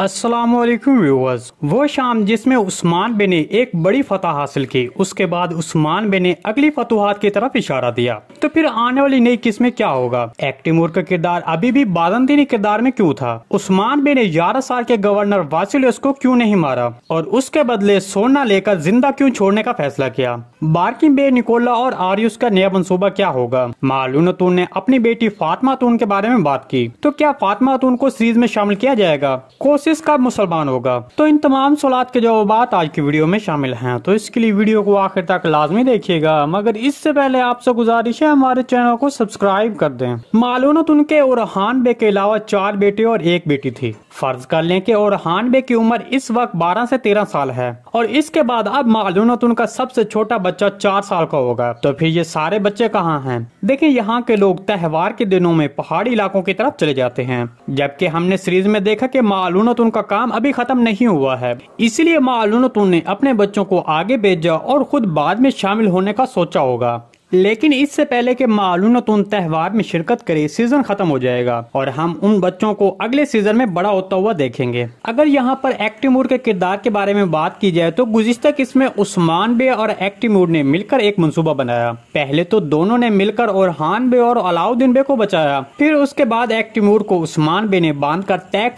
अस्सलाम वालेकुम व्यूवर्स वो शाम जिसमें उस्मान बे ने एक बड़ी फतह हासिल की उसके बाद उस्मान बे ने अगली फतूहत की तरफ इशारा दिया तो फिर आने वाली नई किस्त में क्या होगा एक्टिमोर का किरदार अभी भी बादनदीनी किरदार में क्यों था उस्मान बे ने ग्यारह साल के गवर्नर वासिलियस को क्यों नहीं मारा और उसके बदले सोना लेकर जिंदा क्यूँ छोड़ने का फैसला किया बारकिन बे निकोला और आर्यूस का नया मनसूबा क्या होगा मालून तून ने अपनी बेटी फातमा तून के बारे में बात की तो क्या फातमा तून को सीरीज में शामिल किया जाएगा कोशिश शख्स का मुसलमान होगा तो इन तमाम सवाल के जवाब आज की वीडियो में शामिल हैं तो इसके लिए वीडियो को आखिर तक लाजमी देखिएगा मगर इससे पहले आपसे गुजारिश है हमारे चैनल को सब्सक्राइब कर दें मालूनत उनके और बे के अलावा चार बेटे और एक बेटी थी फर्ज कर लें कि औरहानबे की उम्र इस वक्त 12 से 13 साल है और इसके बाद अब मालूमत उनका सबसे छोटा बच्चा चार साल का होगा तो फिर ये सारे बच्चे कहाँ हैं देखिए यहाँ के लोग त्यौहार के दिनों में पहाड़ी इलाकों की तरफ चले जाते हैं जबकि हमने सीरीज में देखा की मालूम उनका काम अभी खत्म नहीं हुआ है इसलिए मालूम ने अपने बच्चों को आगे भेजा और खुद बाद में शामिल होने का सोचा होगा लेकिन इससे पहले के मालून तो उन त्यौहार में शिरकत करे सीजन खत्म हो जाएगा और हम उन बच्चों को अगले सीजन में बड़ा होता हुआ देखेंगे अगर यहाँ पर एक्टिमूर के किरदार के बारे में बात की जाए तो गुजश्ता किस्म उस्मान बे और एक्टिमूर ने मिलकर एक मंसूबा बनाया पहले तो दोनों ने मिलकर और हान बे और अलाउद्दीन बे को बचाया फिर उसके बाद एक्टिमूर को उस्मान बे ने बांध कर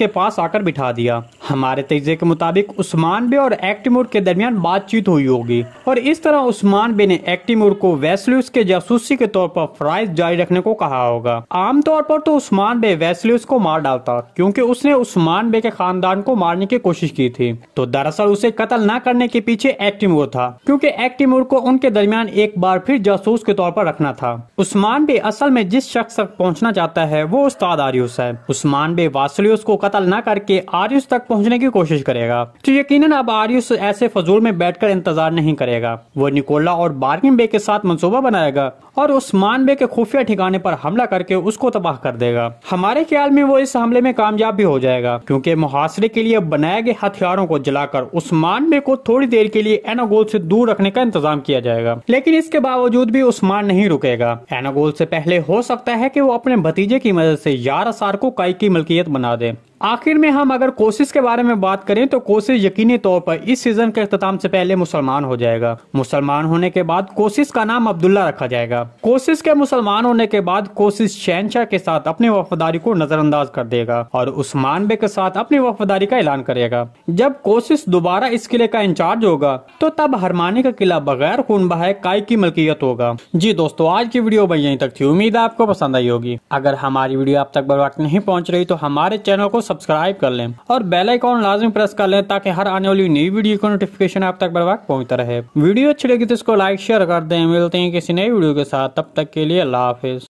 के पास आकर बिठा दिया हमारे तजे के मुताबिक उस्मान बे और एक्टिमोर के दरमियान बातचीत हुई होगी और इस तरह उस्मान बे ने एक्टिमोर को वेस्ल्यूस के जासूसी के तौर पर फ्राइज जारी रखने को कहा होगा आमतौर पर तो उस्मान बे वेस्ल्यूस को मार डालता क्योंकि उसने उस्मान बे के खानदान को मारने की कोशिश की थी तो दरअसल उसे कतल न करने के पीछे एक्टिमोर था क्यूँकी एक्टिमोर को उनके दरमियान एक बार फिर जासूस के तौर पर रखना था उस्मान बे असल में जिस शख्स तक पहुँचना चाहता है वो उस्ताद आर्यूस है उस्मान बे वासलियस को कतल न करके आर्यूस तक पहुँच पहुंचने की कोशिश करेगा तो यकीन अब आरियस ऐसे फजूल में बैठकर इंतजार नहीं करेगा वो निकोला और बार्किन बे के साथ मनसूबा बनाएगा और उस्मान बे के खुफिया ठिकाने पर हमला करके उसको तबाह कर देगा हमारे ख्याल में वो इस हमले में कामयाब भी हो जाएगा क्योंकि मुहासरे के लिए बनाए गए हथियारों को जलाकर उस्मान बे को थोड़ी देर के लिए एनागोल से दूर रखने का इंतजाम किया जाएगा लेकिन इसके बावजूद भी उस्मान नहीं रुकेगा एनागोल से पहले हो सकता है की वो अपने भतीजे की मदद ऐसी यार असार को काई की मलकियत बना दे आखिर में हम अगर कोशिश के बारे में बात करें तो कोशिश यकीनी तौर पर इस सीजन के अख्ताम से पहले मुसलमान हो जाएगा मुसलमान होने के बाद कोशिश का नाम अब्दुल्ला रखा जाएगा कोशिश के मुसलमान होने के बाद कोशिश शहनशाह के साथ अपनी वफादारी को नजरअंदाज कर देगा और उस्मान बे के साथ अपनी वफादारी का ऐलान करेगा जब कोशिश दोबारा इस किले का इंचार्ज होगा तो तब हरमानी का किला बगैर खून बहाय काय की मलकियत होगा जी दोस्तों आज की वीडियो यहीं तक थी उम्मीद है आपको पसंद आई होगी अगर हमारी वीडियो अब तक बर्बाद नहीं पहुँच रही तो हमारे चैनल को सब्सक्राइब कर लें और बेल आइकॉन लाजमी प्रेस कर लें ताकि हर आने वाली नई वीडियो का नोटिफिकेशन आप तक बर्बाद पहुंचता रहे वीडियो अच्छी लगी तो इसको लाइक शेयर कर दें मिलते हैं किसी नई वीडियो के साथ तब तक के लिए अल्लाह हाफिज